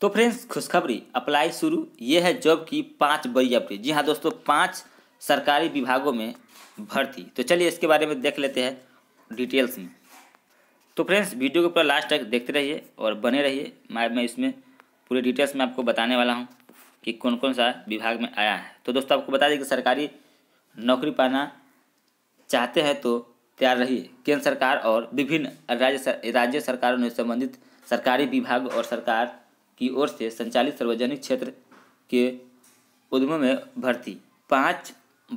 तो फ्रेंड्स खुशखबरी अप्लाई शुरू ये है जॉब की पाँच बड़ी अपडेट जी हाँ दोस्तों पाँच सरकारी विभागों में भर्ती तो चलिए इसके बारे में देख लेते हैं डिटेल्स में तो फ्रेंड्स वीडियो के ऊपर लास्ट तक देखते रहिए और बने रहिए मैं मैं इसमें पूरे डिटेल्स में आपको बताने वाला हूँ कि कौन कौन सा विभाग में आया है तो दोस्तों आपको बता दें कि सरकारी नौकरी पाना चाहते हैं तो तैयार रहिए केंद्र सरकार और विभिन्न राज्य सर, राज्य सरकारों ने संबंधित सरकारी विभाग और सरकार की ओर से संचालित सार्वजनिक क्षेत्र के उद्यमों में भर्ती पांच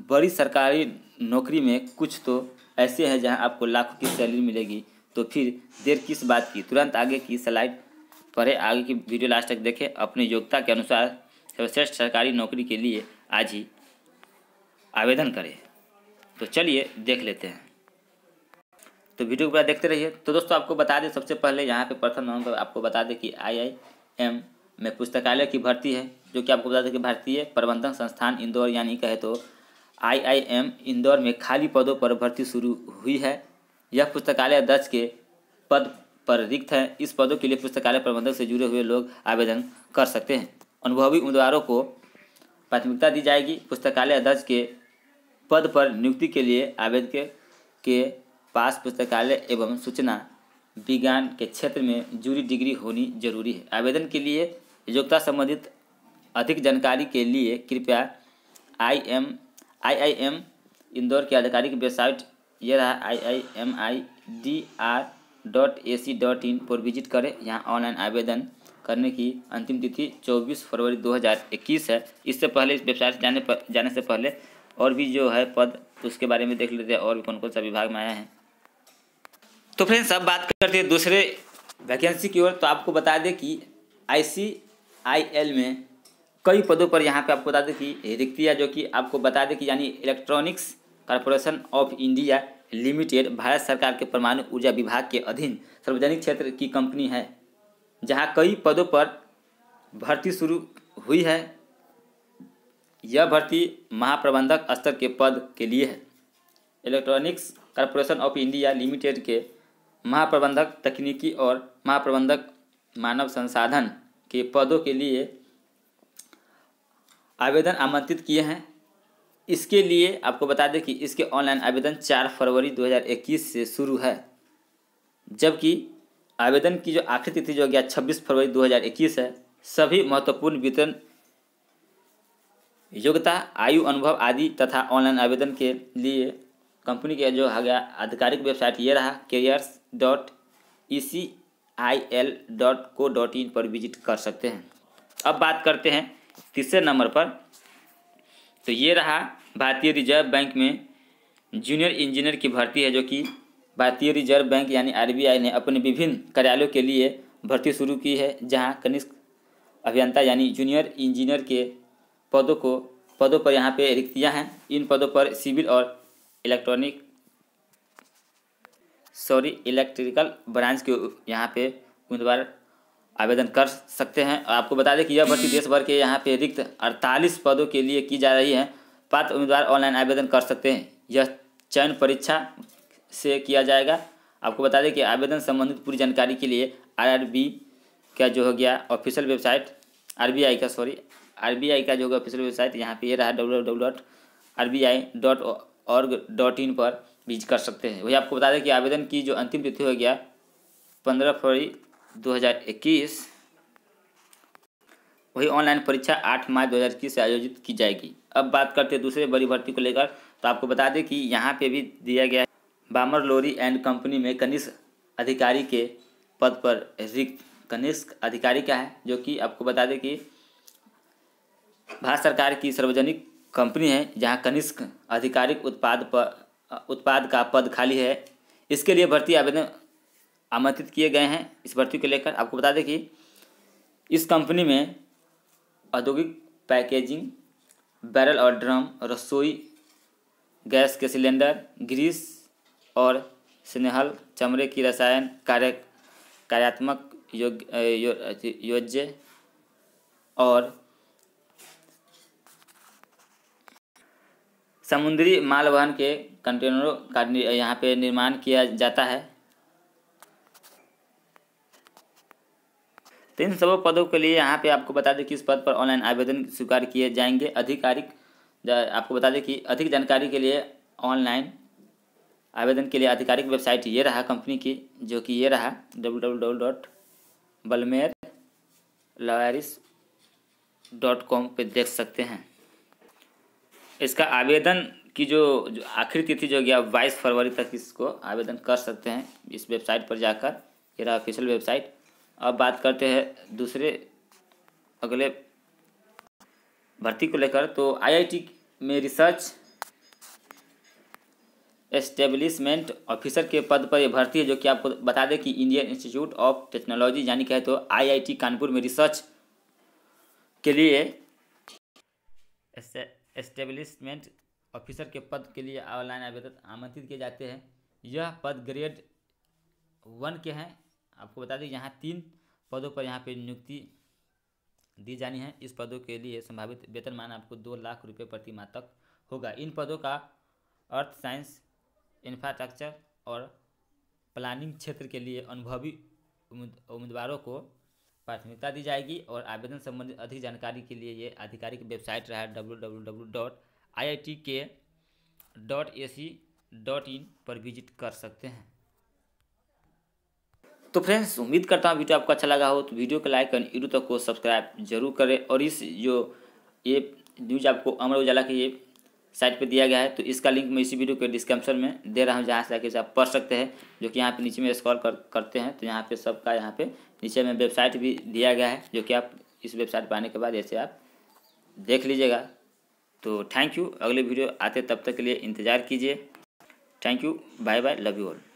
बड़ी सरकारी नौकरी में कुछ तो ऐसे हैं जहां आपको लाखों की सैलरी मिलेगी तो फिर देर किस बात की तुरंत आगे की स्लाइड पढ़े आगे की वीडियो लास्ट तक देखें अपनी योग्यता के अनुसार सर्वश्रेष्ठ सरकारी नौकरी के लिए आज ही आवेदन करें तो चलिए देख लेते हैं तो वीडियो को पूरा देखते रहिए तो दोस्तों आपको बता दें सबसे पहले यहाँ पे प्रथम नंबर आपको बता दें कि आई आई एम में पुस्तकालय की भर्ती है जो कि आपको बता दें कि भारतीय प्रबंधन संस्थान इंदौर यानी कहे तो आईआईएम इंदौर में खाली पदों पर भर्ती शुरू हुई है यह पुस्तकालय दस के पद पर रिक्त है इस पदों के लिए पुस्तकालय प्रबंधक से जुड़े हुए लोग आवेदन कर सकते हैं अनुभवी उम्मीदवारों को प्राथमिकता दी जाएगी पुस्तकालय अध्यक्ष के पद पर नियुक्ति के लिए आवेदक के पास पुस्तकालय एवं सूचना विज्ञान के क्षेत्र में जूरी डिग्री होनी जरूरी है आवेदन के लिए योग्यता संबंधित अधिक जानकारी के लिए कृपया I M I I M Indore के आधिकारिक वेबसाइट यह रहा I I M I D R dot A C dot in पर विजिट करें यहाँ ऑनलाइन आवेदन करने की अंतिम तिथि 24 फरवरी 2021 है इससे पहले इस वेबसाइट जाने पर जाने से पहले और भी जो है पद उसके बारे में देख लेते हैं और भी कौन कौन सा विभाग में आया है तो फ्रेंड्स अब बात करते हैं दूसरे वैकेंसी की ओर तो आपको बता दें कि आई में कई पदों पर यहाँ पे आपको बता दें कि रिक्ति जो कि आपको बता दें कि यानी electronics corporation of India limited भारत सरकार के परमाणु ऊर्जा विभाग के अधीन सार्वजनिक क्षेत्र की कंपनी है जहाँ कई पदों पर भर्ती शुरू हुई है यह भर्ती महाप्रबंधक स्तर के पद के लिए है electronics corporation of India limited के महाप्रबंधक तकनीकी और महाप्रबंधक मानव संसाधन के पदों के लिए आवेदन आमंत्रित किए हैं इसके लिए आपको बता दें कि इसके ऑनलाइन आवेदन चार फरवरी 2021 से शुरू है जबकि आवेदन की जो आखिरी तिथि जो गया छब्बीस फरवरी 2021 है सभी महत्वपूर्ण वितरण योग्यता आयु अनुभव आदि तथा ऑनलाइन आवेदन के लिए कंपनी के जो है गया आधिकारिक वेबसाइट ये रहा careers dot E C I L dot co dot in पर विजिट कर सकते हैं अब बात करते हैं तीसरे नंबर पर तो ये रहा भारतीय रिजर्व बैंक में जूनियर इंजीनियर की भर्ती है जो कि भारतीय रिजर्व बैंक यानी आरबीआई ने अपने विभिन्न कार्यालयों के लिए भर्ती शुरू की है जहां कनिष्क अभियंता यानी जूनियर इंजीनियर के पदों को पदों पर यहाँ पे रिक्तियाँ हैं इन पदों पर सिविल और इलेक्ट्रॉनिक सॉरी इलेक्ट्रिकल ब्रांच के यहाँ पे उम्मीदवार आवेदन कर सकते हैं आपको बता दें कि यह भर्ती देश भर के यहाँ पे रिक्त अड़तालीस पदों के लिए की जा रही है पात्र उम्मीदवार ऑनलाइन आवेदन कर सकते हैं यह चयन परीक्षा से किया जाएगा आपको बता दें कि आवेदन संबंधित पूरी जानकारी के लिए आरआरबी का जो हो गया ऑफिशियल वेबसाइट आरबीआई का सॉरी आरबीआई का जो होगा ऑफिशियल वेबसाइट यहाँ पे ये रहा W W dot R B I dot org dot in पर विजिट कर सकते हैं वही आपको बता दें कि आवेदन की जो अंतिम तिथि हो गया पंद्रह फरवरी दो हज़ार इक्कीस वही ऑनलाइन परीक्षा आठ मार्च दो हज़ार इक्कीस से आयोजित की जाएगी अब बात करते हैं दूसरे बड़ी भर्ती को लेकर तो आपको बता दें कि यहाँ पे भी दिया गया बामर लोरी एंड कंपनी में कनिष्ठ अधिकारी के पद पर रिक्त कनिष्ठ अधिकारी का है जो कि आपको बता दें कि भारत सरकार की सार्वजनिक कंपनी है जहाँ कनिष्क आधिकारिक उत्पाद पर उत्पाद का पद खाली है इसके लिए भर्ती आवेदन आमंत्रित किए गए हैं इस भर्ती को लेकर आपको बता दें कि इस कंपनी में औद्योगिक पैकेजिंग बैरल और ड्रम रसोई गैस के सिलेंडर ग्रीस और स्नेहल चमड़े की रसायन कार्य कार्यात्मक योग्य यो, योज्य और समुद्री मालवहन के कंटेनरों का यहाँ पे निर्माण किया जाता है तो इन सब पदों के लिए यहाँ पे आपको बता दें कि इस पद पर ऑनलाइन आवेदन स्वीकार किए जाएंगे आधिकारिक आपको बता दें कि अधिक जानकारी के लिए ऑनलाइन आवेदन के लिए आधिकारिक वेबसाइट ये रहा कंपनी की जो कि ये रहा W W W dot Balmer Lawrie dot com पर देख सकते हैं इसका आवेदन की जो, जो आखिरी तिथि जो गया बाईस फरवरी तक इसको आवेदन कर सकते हैं इस वेबसाइट पर जाकर ये रहा ऑफिशियल वेबसाइट अब बात करते हैं दूसरे अगले भर्ती को लेकर तो आईआईटी में रिसर्च एस्टेब्लिशमेंट ऑफिसर के पद पर यह भर्ती है जो कि आपको बता दें कि इंडियन इंस्टीट्यूट ऑफ टेक्नोलॉजी यानी कहे तो आईआईटी कानपुर में रिसर्च के लिए एस्टेब्लिशमेंट ऑफिसर के पद के लिए ऑनलाइन आवेदन आमंत्रित किए जाते हैं यह पद ग्रेड वन के हैं आपको बता दें यहाँ तीन पदों पर यहाँ पे नियुक्ति दी जानी है इस पदों के लिए संभावित वेतनमान आपको दो लाख रुपये प्रति माह तक होगा इन पदों का अर्थ साइंस इंफ्रास्ट्रक्चर और प्लानिंग क्षेत्र के लिए अनुभवी उम्मीदवारों को प्राथमिकता दी जाएगी और आवेदन संबंधित अधिक जानकारी के लिए ये आधिकारिक वेबसाइट रहा है W W W dot I I T K dot A C dot in पर विजिट कर सकते हैं तो फ्रेंड्स उम्मीद करता हूँ वीडियो आपको अच्छा लगा हो तो वीडियो को लाइक और यूट्यूब तक को सब्सक्राइब जरूर करें और इस जो ये न्यूज आपको अमर उजाला की ये साइट पे दिया गया है तो इसका लिंक मैं इसी वीडियो के डिस्क्रिप्शन में दे रहा हूँ जहाँ से आके आप पढ़ सकते हैं जो कि यहाँ पे नीचे में स्क्रॉल कर, करते हैं तो यहाँ पे सबका यहाँ पे नीचे में वेबसाइट भी दिया गया है जो कि आप इस वेबसाइट पर आने के बाद ऐसे आप देख लीजिएगा तो थैंक यू अगले वीडियो आते तब तक के लिए इंतज़ार कीजिए thank you bye bye love you all